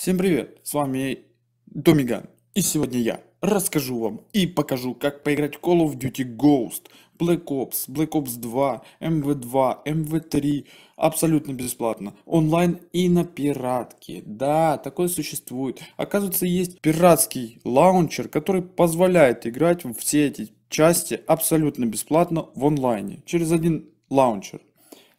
Всем привет, с вами Домиган, и сегодня я расскажу вам и покажу, как поиграть в Call of Duty Ghost, Black Ops, Black Ops 2, MV2, MV3, абсолютно бесплатно, онлайн и на пиратке. Да, такое существует. Оказывается, есть пиратский лаунчер, который позволяет играть в все эти части абсолютно бесплатно в онлайне, через один лаунчер.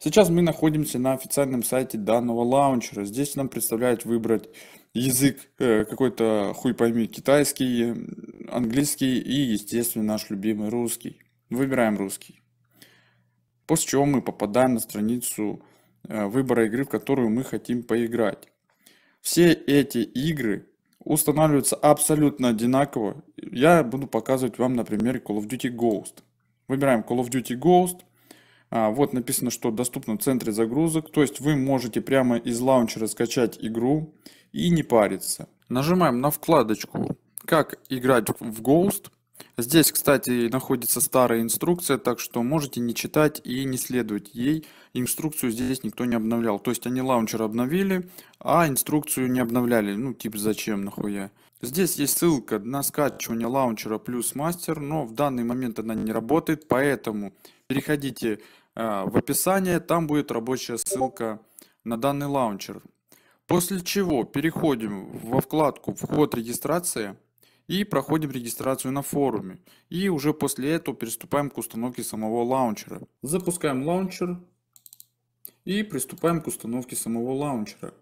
Сейчас мы находимся на официальном сайте данного лаунчера. Здесь нам представляют выбрать язык э, какой-то, хуй пойми, китайский, английский и, естественно, наш любимый русский. Выбираем русский. После чего мы попадаем на страницу э, выбора игры, в которую мы хотим поиграть. Все эти игры устанавливаются абсолютно одинаково. Я буду показывать вам на примере Call of Duty Ghost. Выбираем Call of Duty Ghost. А, вот написано, что доступно в центре загрузок. То есть вы можете прямо из лаунчера скачать игру и не париться. Нажимаем на вкладочку «Как играть в Ghost». Здесь, кстати, находится старая инструкция, так что можете не читать и не следовать ей. Инструкцию здесь никто не обновлял. То есть они лаунчер обновили, а инструкцию не обновляли. Ну, типа, зачем нахуя? Здесь есть ссылка на скачивание лаунчера плюс мастер, но в данный момент она не работает, поэтому переходите э, в описание, там будет рабочая ссылка на данный лаунчер. После чего переходим во вкладку «Вход регистрация» и проходим регистрацию на форуме. И уже после этого приступаем к установке самого лаунчера. Запускаем лаунчер и приступаем к установке самого лаунчера.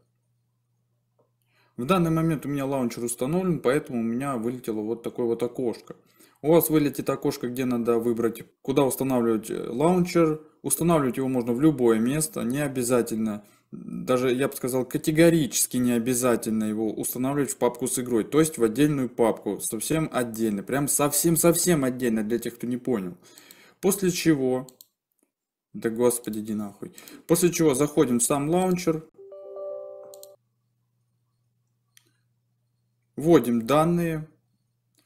В данный момент у меня лаунчер установлен, поэтому у меня вылетело вот такое вот окошко. У вас вылетит окошко, где надо выбрать, куда устанавливать э, лаунчер. Устанавливать его можно в любое место, не обязательно даже, я бы сказал, категорически не обязательно его устанавливать в папку с игрой, то есть в отдельную папку, совсем отдельно, прям совсем-совсем отдельно для тех, кто не понял. После чего, да господи, иди нахуй, после чего заходим в сам лаунчер, вводим данные,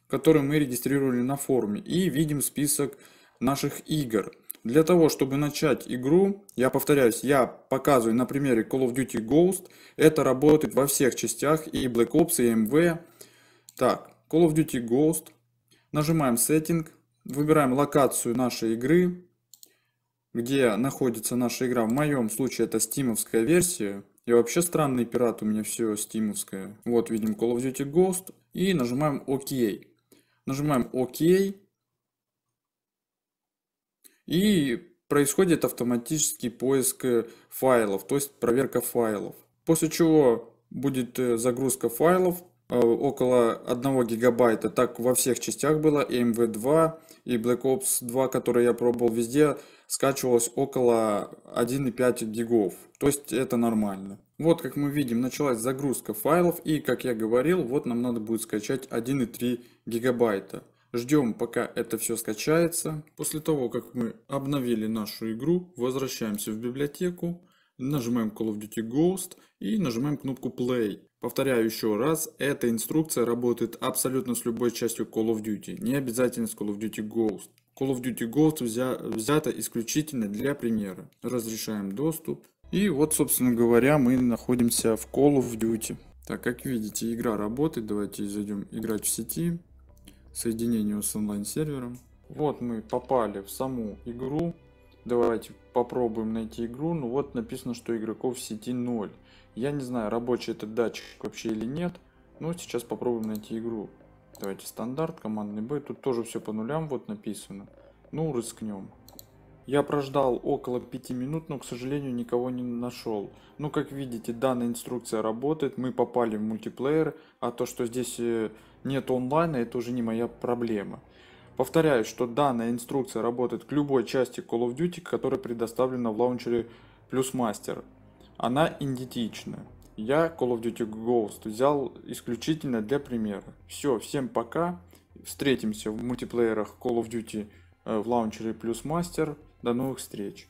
которые мы регистрировали на форуме и видим список наших игр. Для того, чтобы начать игру, я повторяюсь, я показываю на примере Call of Duty Ghost. Это работает во всех частях, и Black Ops, и MV. Так, Call of Duty Ghost. Нажимаем Setting, выбираем локацию нашей игры, где находится наша игра. В моем случае это стимовская версия. И вообще странный пират, у меня все стимовское. Вот видим Call of Duty Ghost и нажимаем ОК. OK. Нажимаем ОК. OK. И происходит автоматический поиск э, файлов, то есть проверка файлов. После чего будет э, загрузка файлов э, около 1 гигабайта. Так во всех частях было, и MV2, и Black Ops 2, которые я пробовал везде, скачивалось около 1,5 гигов. То есть это нормально. Вот как мы видим, началась загрузка файлов, и как я говорил, вот нам надо будет скачать 1,3 гигабайта. Ждем, пока это все скачается. После того, как мы обновили нашу игру, возвращаемся в библиотеку, нажимаем Call of Duty Ghost и нажимаем кнопку Play. Повторяю еще раз, эта инструкция работает абсолютно с любой частью Call of Duty, не обязательно с Call of Duty Ghost. Call of Duty Ghost взя взято исключительно для примера. Разрешаем доступ. И вот, собственно говоря, мы находимся в Call of Duty. Так, как видите, игра работает. Давайте зайдем играть в сети соединению с онлайн-сервером. Вот мы попали в саму игру. Давайте попробуем найти игру. Ну вот написано, что игроков в сети 0. Я не знаю, рабочий этот датчик вообще или нет. Но сейчас попробуем найти игру. Давайте стандарт, командный бой. Тут тоже все по нулям вот написано. Ну, рискнем. Я прождал около 5 минут, но, к сожалению, никого не нашел. Ну, как видите, данная инструкция работает, мы попали в мультиплеер, а то, что здесь э, нет онлайна, это уже не моя проблема. Повторяю, что данная инструкция работает к любой части Call of Duty, которая предоставлена в лаунчере Plus Master. Она идентичная. Я Call of Duty Ghost взял исключительно для примера. Все, всем пока. Встретимся в мультиплеерах Call of Duty э, в лаунчере Plus Master. До новых встреч!